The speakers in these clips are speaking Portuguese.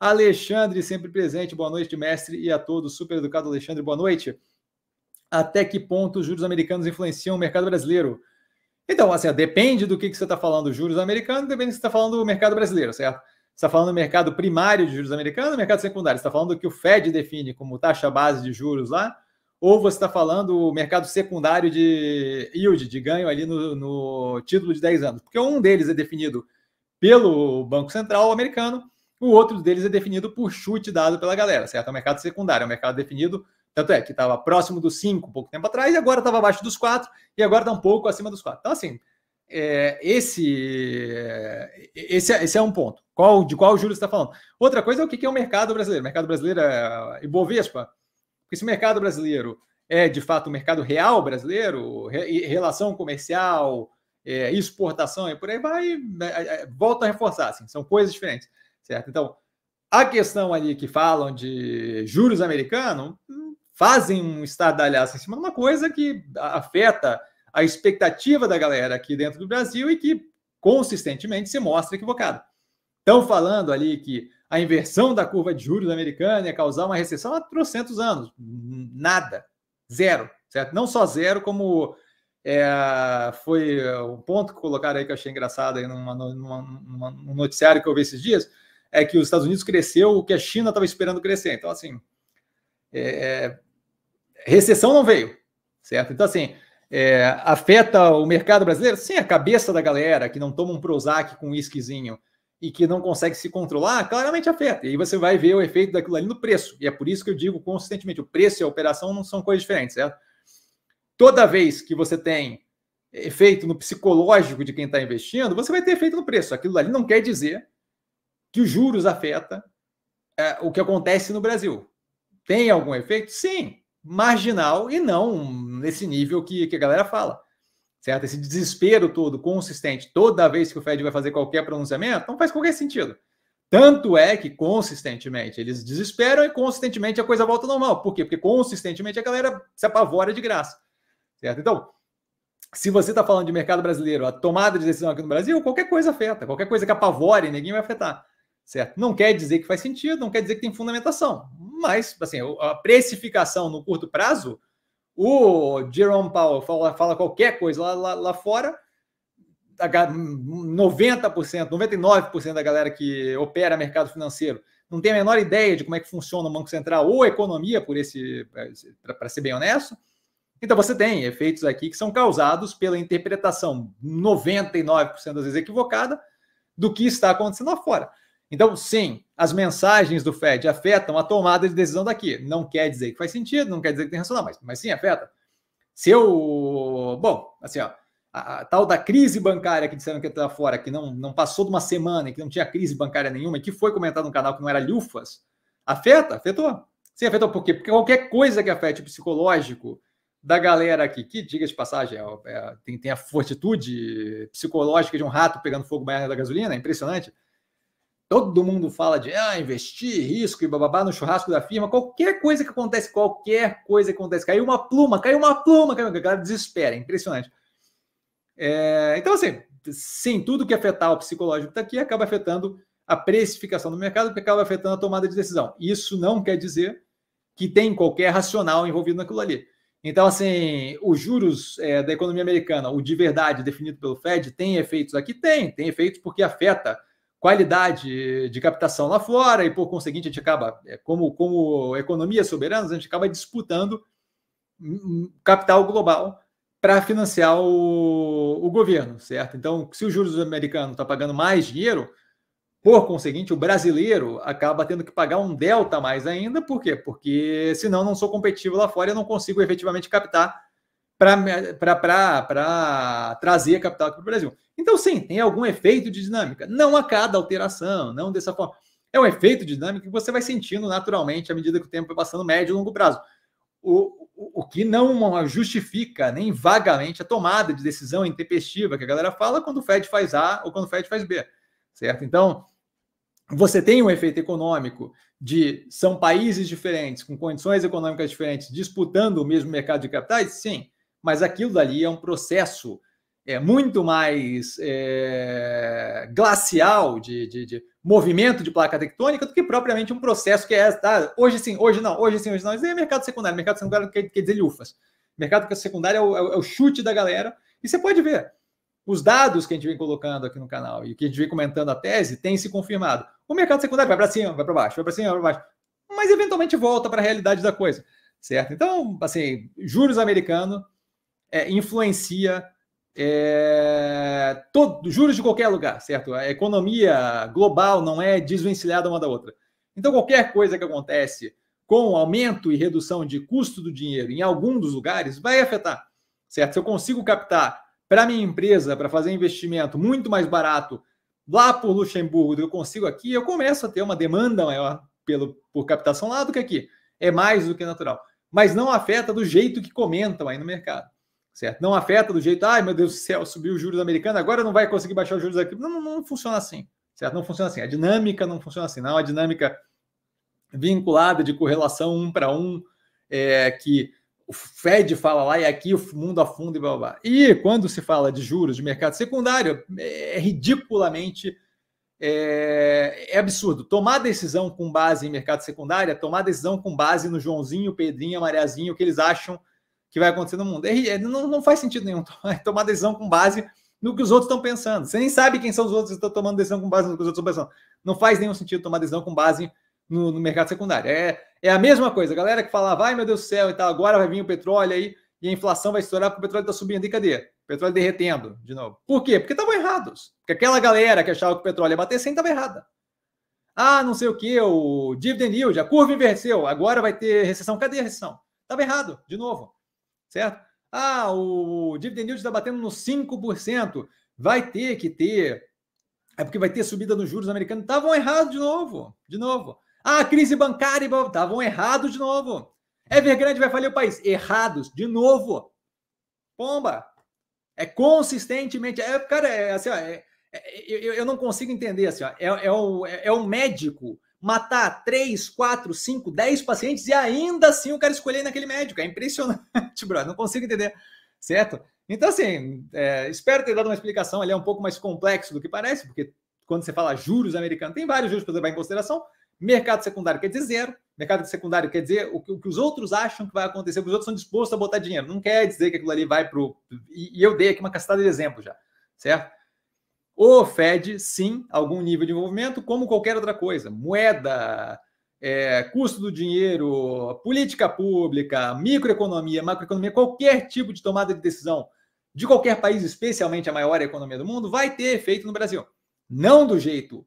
Alexandre, sempre presente. Boa noite, mestre, e a todos. Super educado, Alexandre. Boa noite. Até que ponto os juros americanos influenciam o mercado brasileiro? Então, assim, depende do que, que você está falando, juros americanos, depende do que você está falando do mercado brasileiro, certo? Você está falando do mercado primário de juros americanos, mercado secundário. Você está falando do que o Fed define como taxa base de juros lá, ou você está falando o mercado secundário de yield, de ganho ali no, no título de 10 anos. Porque um deles é definido pelo Banco Central americano o outro deles é definido por chute dado pela galera, certo? É o mercado secundário, é o mercado definido, tanto é que estava próximo dos 5 um pouco tempo atrás, e agora estava abaixo dos 4, e agora está um pouco acima dos 4. Então, assim, é, esse, é, esse, é, esse é um ponto. Qual, de qual o Júlio está falando? Outra coisa é o que é o mercado brasileiro. O mercado brasileiro é Ibovespa. Porque se o mercado brasileiro é, de fato, o mercado real brasileiro, re, relação comercial, é, exportação e por aí vai, né, é, volta a reforçar. Assim, são coisas diferentes certo? Então, a questão ali que falam de juros americanos hum, fazem um estardalhaço em cima de uma coisa que afeta a expectativa da galera aqui dentro do Brasil e que consistentemente se mostra equivocada. Estão falando ali que a inversão da curva de juros americana ia causar uma recessão há trocentos anos. Nada. Zero. Certo? Não só zero, como é, foi um ponto que colocaram aí que eu achei engraçado aí numa, numa, numa, num noticiário que eu vi esses dias é que os Estados Unidos cresceu o que a China estava esperando crescer. Então, assim, é, é, recessão não veio, certo? Então, assim, é, afeta o mercado brasileiro? Sim, a cabeça da galera que não toma um Prozac com uísquezinho e que não consegue se controlar, claramente afeta. E aí você vai ver o efeito daquilo ali no preço. E é por isso que eu digo consistentemente, o preço e a operação não são coisas diferentes, certo? Toda vez que você tem efeito no psicológico de quem está investindo, você vai ter efeito no preço. Aquilo ali não quer dizer que os juros afeta é, o que acontece no Brasil. Tem algum efeito? Sim, marginal e não nesse nível que, que a galera fala. Certo? Esse desespero todo, consistente, toda vez que o Fed vai fazer qualquer pronunciamento, não faz qualquer sentido. Tanto é que consistentemente eles desesperam e consistentemente a coisa volta ao normal. Por quê? Porque consistentemente a galera se apavora de graça. Certo? Então, se você está falando de mercado brasileiro, a tomada de decisão aqui no Brasil, qualquer coisa afeta. Qualquer coisa que apavore, ninguém vai afetar certo? Não quer dizer que faz sentido, não quer dizer que tem fundamentação, mas assim, a precificação no curto prazo, o Jerome Powell fala, fala qualquer coisa lá, lá, lá fora, 90%, 99% da galera que opera mercado financeiro não tem a menor ideia de como é que funciona o Banco Central ou a economia, por esse, para ser bem honesto. Então você tem efeitos aqui que são causados pela interpretação 99% das vezes equivocada do que está acontecendo lá fora. Então, sim, as mensagens do Fed afetam a tomada de decisão daqui. Não quer dizer que faz sentido, não quer dizer que tem razão, não, mas, mas sim afeta. Se eu. Bom, assim, ó, a, a, tal da crise bancária que disseram que está fora, que não, não passou de uma semana e que não tinha crise bancária nenhuma, e que foi comentado no canal que não era lufas, afeta, afetou. Sim, afetou por quê? Porque qualquer coisa que afete o psicológico da galera aqui, que, diga de passagem, é, é, tem, tem a fortitude psicológica de um rato pegando fogo na da gasolina, é impressionante Todo mundo fala de ah, investir, risco e bababá no churrasco da firma. Qualquer coisa que acontece, qualquer coisa que acontece. Caiu uma pluma, caiu uma pluma, caiu uma... A galera desespera, é impressionante. É, então, assim, sim, tudo que afetar o psicológico está aqui acaba afetando a precificação do mercado, que acaba afetando a tomada de decisão. Isso não quer dizer que tem qualquer racional envolvido naquilo ali. Então, assim, os juros é, da economia americana, o de verdade definido pelo Fed, tem efeitos aqui? Tem, tem efeitos porque afeta qualidade de captação lá fora e, por conseguinte, a gente acaba, é, como, como economia soberana, a gente acaba disputando hum, hum, capital global para financiar o, o, governo, certo? Então, se o juros americano está pagando mais dinheiro, por conseguinte, o brasileiro acaba tendo que pagar um delta mais ainda, por quê? Porque senão não sou competitivo lá fora e não consigo efetivamente captar para trazer a capital para o Brasil. Então, sim, tem algum efeito de dinâmica. Não a cada alteração, não dessa forma. É um efeito dinâmico que você vai sentindo naturalmente à medida que o tempo vai passando, médio e longo prazo. O, o, o que não justifica nem vagamente a tomada de decisão intempestiva que a galera fala quando o Fed faz A ou quando o Fed faz B, certo? Então, você tem um efeito econômico de são países diferentes, com condições econômicas diferentes, disputando o mesmo mercado de capitais? Sim mas aquilo dali é um processo é, muito mais é, glacial de, de, de, movimento de placa tectônica do que propriamente um processo que é tá, hoje sim, hoje não, hoje sim, hoje não. Isso é mercado secundário. Mercado secundário quer, quer dizer lufas. Mercado secundário é, é o, é o chute da galera. E você pode ver, os dados que a gente vem colocando aqui no canal e que a gente vem comentando a tese tem se confirmado. O mercado secundário vai para cima, vai para baixo, vai para cima, vai para baixo, mas eventualmente volta para a realidade da coisa, certo? Então, assim, juros americano é, influencia é, todo, juros de qualquer lugar, certo? A economia global não é desvencilhada uma da outra. Então, qualquer coisa que acontece com aumento e redução de custo do dinheiro em algum dos lugares vai afetar, certo? Se eu consigo captar para minha empresa, para fazer investimento muito mais barato lá por Luxemburgo do que eu consigo aqui, eu começo a ter uma demanda maior pelo, por captação lá do que aqui. É mais do que natural. Mas não afeta do jeito que comentam aí no mercado certo? Não afeta do jeito, ai meu Deus do céu, subiu o juros americano agora não vai conseguir baixar os juros aqui Não, não, não, funciona assim, certo? Não funciona assim. A dinâmica não funciona assim, não. É A dinâmica vinculada de correlação um para um, é, que o Fed fala lá e aqui o mundo afunda e blá, blá, blá. E quando se fala de juros de mercado secundário, é, é ridiculamente é, é, absurdo. Tomar decisão com base em mercado secundário é tomar decisão com base no Joãozinho, Pedrinho, Mariazinho, o que eles acham que vai acontecer no mundo. É, é não, não, faz sentido nenhum tomar decisão com base no que os outros estão pensando. Você nem sabe quem são os outros que estão tomando decisão com base no que os outros estão pensando. Não faz nenhum sentido tomar decisão com base no, no mercado secundário. É, é a mesma coisa. A galera que fala, vai meu Deus do céu então agora vai vir o petróleo aí e a inflação vai estourar porque o petróleo está subindo. E cadê? O petróleo derretendo de novo. Por quê? Porque estavam errados. Porque aquela galera que achava que o petróleo ia bater 100 estava errada. Ah, não sei o que, o dividend yield, a curva inverteu, agora vai ter recessão. Cadê a recessão? Estava errado, de novo certo? Ah, o dividend yield está batendo no 5%. Vai ter que ter. É porque vai ter subida nos juros americanos. Estavam errados de novo. De novo. Ah, crise bancária. Estavam errados de novo. Evergrande vai falir o país. Errados de novo. Pomba. É consistentemente. É, cara, é assim, ó, é, é, eu, eu não consigo entender. Assim, ó, é, é, o, é, é o médico matar 3, 4, 5, 10 pacientes e ainda assim o cara escolher naquele médico. É impressionante, brother. Não consigo entender, certo? Então, assim, é, espero ter dado uma explicação. Ele é um pouco mais complexo do que parece, porque quando você fala juros americanos, tem vários juros para levar em consideração. Mercado secundário quer dizer zero. Mercado secundário quer dizer o que, o que os outros acham que vai acontecer, os outros são dispostos a botar dinheiro. Não quer dizer que aquilo ali vai para o. E, e eu dei aqui uma castada de exemplo já, certo? O Fed, sim, algum nível de envolvimento, como qualquer outra coisa. Moeda, é, custo do dinheiro, política pública, microeconomia, macroeconomia, qualquer tipo de tomada de decisão de qualquer país, especialmente a maior economia do mundo, vai ter efeito no Brasil. Não do jeito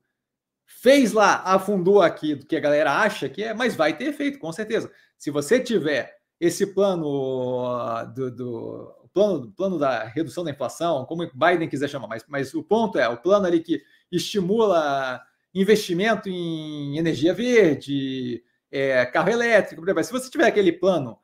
fez lá, afundou aqui, do que a galera acha que é, mas vai ter efeito, com certeza. Se você tiver esse plano ah, do, do plano, plano da redução da inflação, como Biden quiser chamar, mas, mas o ponto é o plano ali que estimula investimento em energia verde, é, carro elétrico, exemplo. se você tiver aquele plano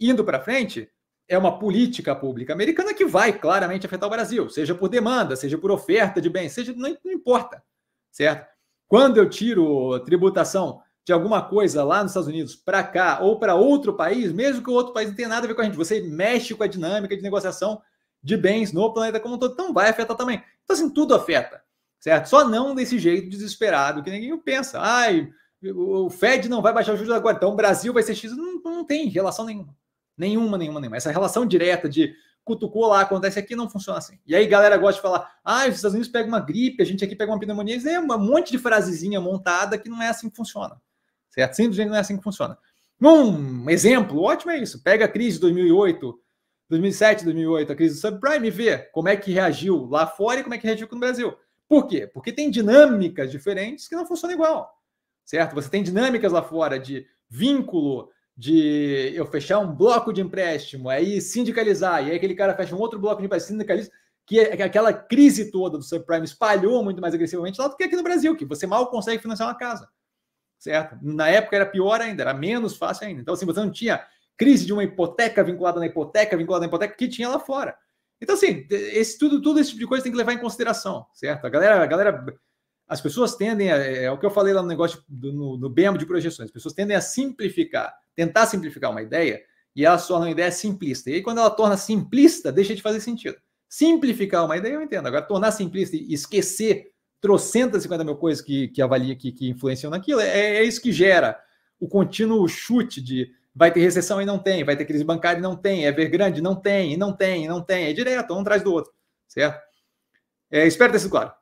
indo para frente, é uma política pública americana que vai claramente afetar o Brasil, seja por demanda, seja por oferta de bens, seja não, não importa, certo? Quando eu tiro tributação de alguma coisa lá nos Estados Unidos para cá ou para outro país, mesmo que o outro país não tenha nada a ver com a gente, você mexe com a dinâmica de negociação de bens no planeta como um todo, então vai afetar também. Então, assim, tudo afeta, certo? Só não desse jeito desesperado que ninguém pensa. Ai, o Fed não vai baixar o juros agora, então o Brasil vai ser X. Não, não tem relação nenhuma. Nenhuma, nenhuma, nenhuma. Essa relação direta de cutucou lá, acontece aqui, não funciona assim. E aí galera gosta de falar, ah, os Estados Unidos pegam uma gripe, a gente aqui pega uma pneumonia. É um monte de frasezinha montada que não é assim que funciona certo? Simplesmente não é assim que funciona. Um exemplo ótimo é isso. Pega a crise de 2008, 2007, 2008, a crise do subprime e vê como é que reagiu lá fora e como é que reagiu no Brasil. Por quê? Porque tem dinâmicas diferentes que não funcionam igual, certo? Você tem dinâmicas lá fora de vínculo, de eu fechar um bloco de empréstimo, aí sindicalizar, e aí aquele cara fecha um outro bloco de empréstimo, sindicaliza, que é, é aquela crise toda do subprime espalhou muito mais agressivamente lá do que aqui no Brasil, que você mal consegue financiar uma casa certo? Na época era pior ainda, era menos fácil ainda. Então, assim, você não tinha crise de uma hipoteca vinculada na hipoteca, vinculada na hipoteca, que tinha lá fora. Então, assim, esse, tudo, tudo esse tipo de coisa tem que levar em consideração, certo? A galera, a galera as pessoas tendem, a, é, é o que eu falei lá no negócio do, no, no de projeções, as pessoas tendem a simplificar, tentar simplificar uma ideia, e ela torna uma ideia simplista. E aí, quando ela torna simplista, deixa de fazer sentido. Simplificar uma ideia, eu entendo. Agora, tornar simplista e esquecer trocentas 50 mil coisas que, que avalia, que, que influenciam naquilo. É, é isso que gera o contínuo chute de vai ter recessão e não tem, vai ter crise bancária e não tem, é ver grande, não tem, e não tem, e não tem, é direto, um atrás do outro, certo? É, espero ter sido claro.